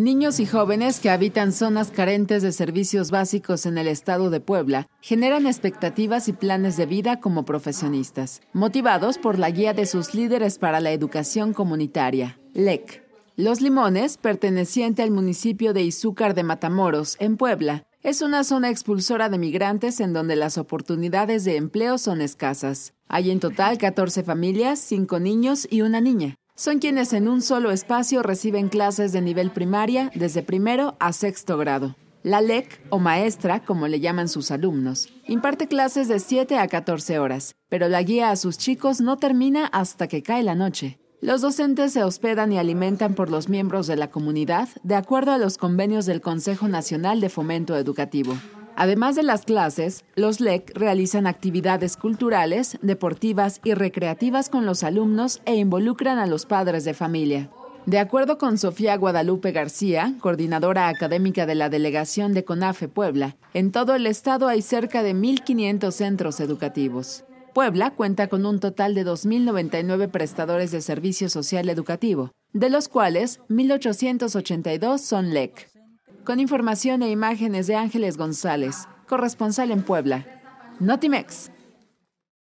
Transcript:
Niños y jóvenes que habitan zonas carentes de servicios básicos en el estado de Puebla generan expectativas y planes de vida como profesionistas, motivados por la guía de sus líderes para la educación comunitaria, LEC. Los Limones, perteneciente al municipio de Izúcar de Matamoros, en Puebla, es una zona expulsora de migrantes en donde las oportunidades de empleo son escasas. Hay en total 14 familias, 5 niños y una niña son quienes en un solo espacio reciben clases de nivel primaria desde primero a sexto grado. La LEC, o maestra, como le llaman sus alumnos, imparte clases de 7 a 14 horas, pero la guía a sus chicos no termina hasta que cae la noche. Los docentes se hospedan y alimentan por los miembros de la comunidad de acuerdo a los convenios del Consejo Nacional de Fomento Educativo. Además de las clases, los LEC realizan actividades culturales, deportivas y recreativas con los alumnos e involucran a los padres de familia. De acuerdo con Sofía Guadalupe García, coordinadora académica de la delegación de CONAFE Puebla, en todo el estado hay cerca de 1.500 centros educativos. Puebla cuenta con un total de 2.099 prestadores de servicio social educativo, de los cuales 1.882 son LEC. Con información e imágenes de Ángeles González, corresponsal en Puebla. Notimex.